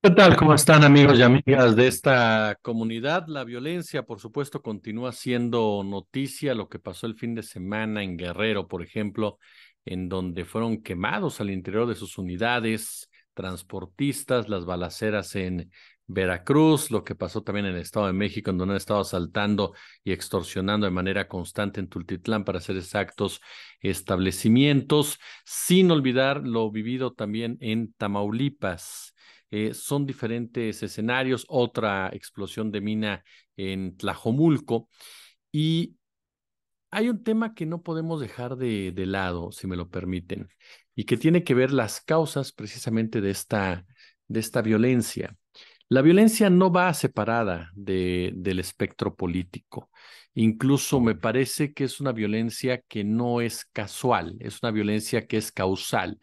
¿Qué tal? ¿Cómo están amigos y amigas de esta comunidad? La violencia, por supuesto, continúa siendo noticia, lo que pasó el fin de semana en Guerrero, por ejemplo, en donde fueron quemados al interior de sus unidades transportistas, las balaceras en Veracruz, lo que pasó también en el Estado de México, donde han estado asaltando y extorsionando de manera constante en Tultitlán, para ser exactos, establecimientos, sin olvidar lo vivido también en Tamaulipas. Eh, son diferentes escenarios, otra explosión de mina en Tlajomulco y hay un tema que no podemos dejar de, lado, si me lo permiten, y que tiene que ver las causas precisamente de esta, de esta violencia. La violencia no va separada del espectro político. Incluso me parece que es una violencia que no es casual, es una violencia que es causal,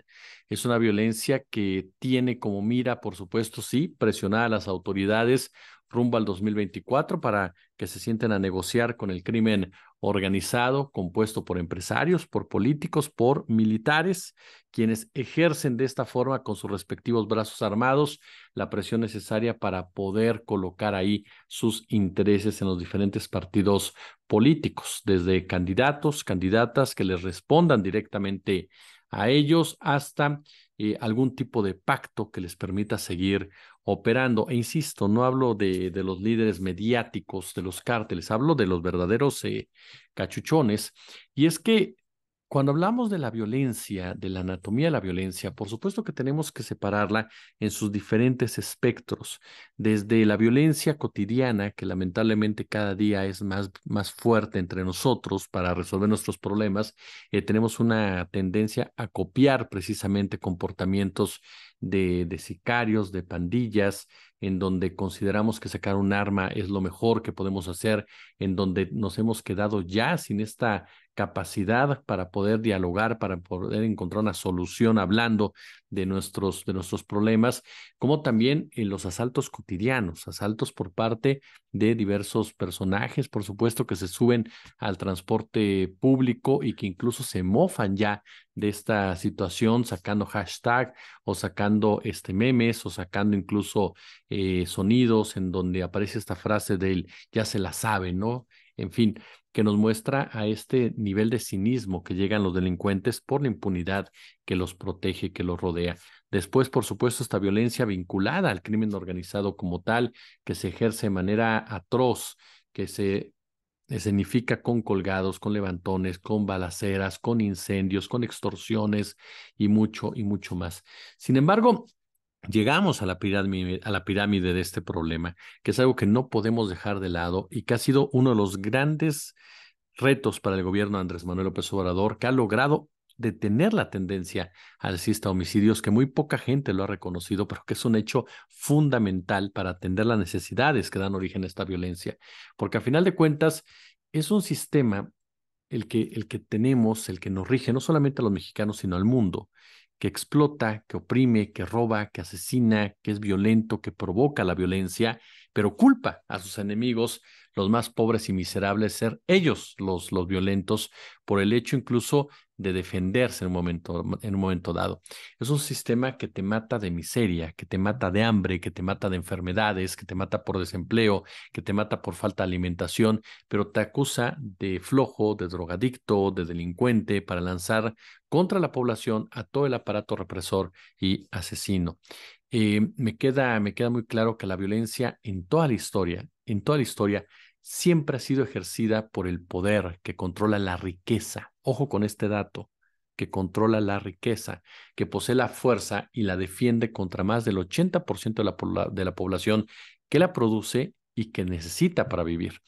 es una violencia que tiene como mira, por supuesto, sí, presionar a las autoridades rumbo al 2024 para que se sienten a negociar con el crimen organizado compuesto por empresarios, por políticos, por militares quienes ejercen de esta forma con sus respectivos brazos armados la presión necesaria para poder colocar ahí sus intereses en los diferentes partidos políticos, desde candidatos, candidatas que les respondan directamente a ellos hasta eh, algún tipo de pacto que les permita seguir operando. E insisto, no hablo de, los líderes mediáticos, de los cárteles, hablo de los verdaderos eh, cachuchones. Y es que cuando hablamos de la violencia, de la anatomía de la violencia, por supuesto que tenemos que separarla en sus diferentes espectros, desde la violencia cotidiana, que lamentablemente cada día es más, más fuerte entre nosotros para resolver nuestros problemas, eh, tenemos una tendencia a copiar precisamente comportamientos de, sicarios, de pandillas, en donde consideramos que sacar un arma es lo mejor que podemos hacer, en donde nos hemos quedado ya sin esta capacidad para poder dialogar, para poder encontrar una solución hablando de nuestros, de nuestros problemas, como también en los asaltos cotidianos, asaltos por parte de diversos personajes, por supuesto, que se suben al transporte público y que incluso se mofan ya de esta situación sacando hashtag o sacando este memes o sacando incluso eh, sonidos en donde aparece esta frase del ya se la sabe, ¿no? En fin, que nos muestra a este nivel de cinismo que llegan los delincuentes por la impunidad que los protege, que los rodea. Después, por supuesto, esta violencia vinculada al crimen organizado como tal, que se ejerce de manera atroz, que se significa con colgados, con levantones, con balaceras, con incendios, con extorsiones y mucho y mucho más. Sin embargo, llegamos a la, pirámide, a la pirámide de este problema, que es algo que no podemos dejar de lado y que ha sido uno de los grandes retos para el gobierno de Andrés Manuel López Obrador, que ha logrado de tener la tendencia alcista a homicidios, que muy poca gente lo ha reconocido, pero que es un hecho fundamental para atender las necesidades que dan origen a esta violencia. Porque a final de cuentas, es un sistema el que, el que tenemos, el que nos rige, no solamente a los mexicanos, sino al mundo, que explota, que oprime, que roba, que asesina, que es violento, que provoca la violencia, pero culpa a sus enemigos, los más pobres y miserables, ser ellos los, los violentos, por el hecho incluso de defenderse en un, momento, en un momento dado. Es un sistema que te mata de miseria, que te mata de hambre, que te mata de enfermedades, que te mata por desempleo, que te mata por falta de alimentación, pero te acusa de flojo, de drogadicto, de delincuente para lanzar contra la población a todo el aparato represor y asesino. Eh, me, queda, me queda muy claro que la violencia en toda la historia, en toda la historia, siempre ha sido ejercida por el poder que controla la riqueza. Ojo con este dato, que controla la riqueza, que posee la fuerza y la defiende contra más del 80% de la, población que la produce y que necesita para vivir.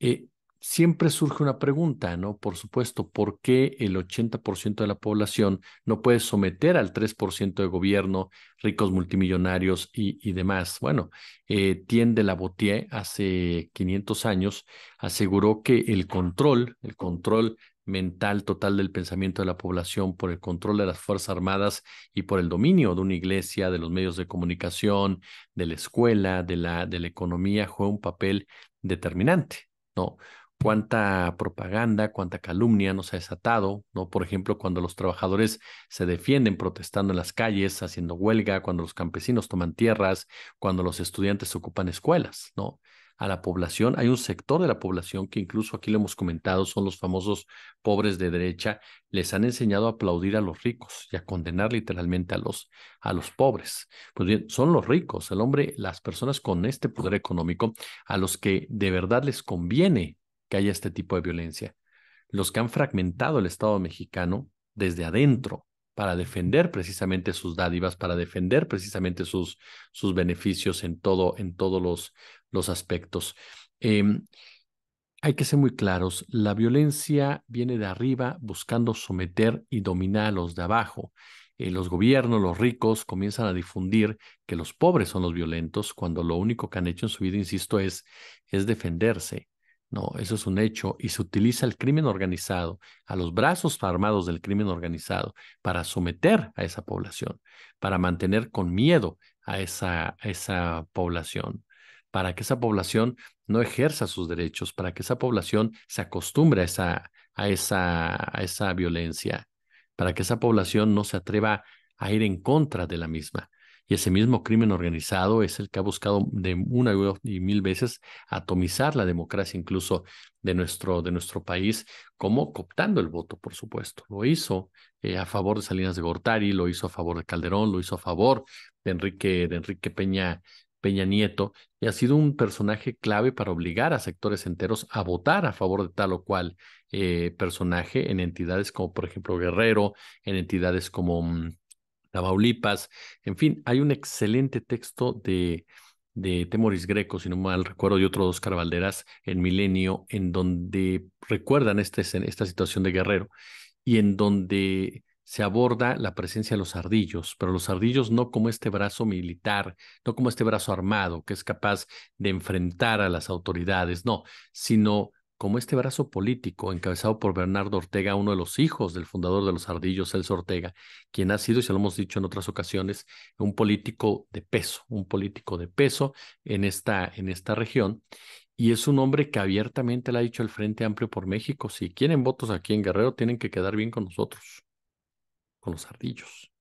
Eh, siempre surge una pregunta, ¿no? Por supuesto, ¿por qué el 80% de la población no puede someter al 3% de gobierno, ricos multimillonarios y, demás? Bueno, tiende eh, Tien de hace 500 años aseguró que el control, el control mental total del pensamiento de la población por el control de las Fuerzas Armadas y por el dominio de una iglesia, de los medios de comunicación, de la escuela, de la, de la economía, juega un papel determinante, ¿no? cuánta propaganda, cuánta calumnia nos ha desatado, ¿no? Por ejemplo, cuando los trabajadores se defienden protestando en las calles, haciendo huelga, cuando los campesinos toman tierras, cuando los estudiantes ocupan escuelas, ¿no? A la población, hay un sector de la población que incluso aquí lo hemos comentado, son los famosos pobres de derecha, les han enseñado a aplaudir a los ricos y a condenar literalmente a los, a los pobres. Pues bien, son los ricos, el hombre, las personas con este poder económico, a los que de verdad les conviene que haya este tipo de violencia. Los que han fragmentado el Estado mexicano desde adentro para defender precisamente sus dádivas, para defender precisamente sus, sus beneficios en, todo, en todos los, aspectos. Em, hay que ser muy claros, la violencia viene de arriba buscando someter y dominar a los de abajo. Eh, los gobiernos, los ricos comienzan a difundir que los pobres son los violentos cuando lo único que han hecho en su vida, insisto, es, es defenderse. No, eso es un hecho y se utiliza el crimen organizado, a los brazos armados del crimen organizado, para someter a esa población, para mantener con miedo a esa, población, para que esa población no ejerza sus derechos, para que esa población se acostumbre a a esa, a esa violencia, para que esa población no se atreva a ir en contra de la misma. Y ese mismo crimen organizado es el que ha buscado de una y mil veces atomizar la democracia incluso de nuestro, de nuestro país, como cooptando el voto, por supuesto. Lo hizo eh, a favor de Salinas de Gortari, lo hizo a favor de Calderón, lo hizo a favor de Enrique, de Enrique Peña, Peña Nieto, y ha sido un personaje clave para obligar a sectores enteros a votar a favor de tal o cual eh, personaje en entidades como, por ejemplo, Guerrero, en entidades como... Mm, la Baulipas, En fin, hay un excelente texto de, de Temoris Greco, si no mal recuerdo, y otro de Oscar Valderas en Milenio, en donde recuerdan esta situación de Guerrero y en donde se aborda la presencia de los ardillos, pero los ardillos no como este brazo militar, no como este brazo armado que es capaz de enfrentar a las autoridades, no, sino como este brazo político encabezado por Bernardo Ortega, uno de los hijos del fundador de los Ardillos, Celso Ortega, quien ha sido, y se lo hemos dicho en otras ocasiones, un político de peso, un político de peso en esta, en esta región. Y es un hombre que abiertamente le ha dicho al Frente Amplio por México, si quieren votos aquí en Guerrero, tienen que quedar bien con nosotros, con los ardillos,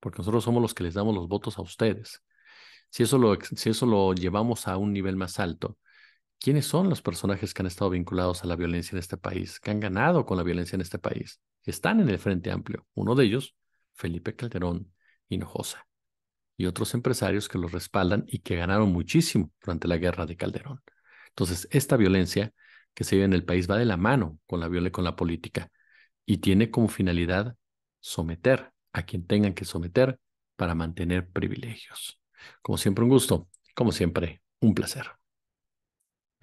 porque nosotros somos los que les damos los votos a ustedes. Si eso lo, si eso lo llevamos a un nivel más alto, quiénes son los personajes que han estado vinculados a la violencia en este país, que han ganado con la violencia en este país. Están en el Frente Amplio. Uno de ellos, Felipe Calderón Hinojosa, y otros empresarios que los respaldan y que ganaron muchísimo durante la guerra de Calderón. Entonces, esta violencia que se vive en el país va de la mano con la violencia, con la política, y tiene como finalidad someter a quien tengan que someter para mantener privilegios. Como siempre, un gusto. Como siempre, un placer.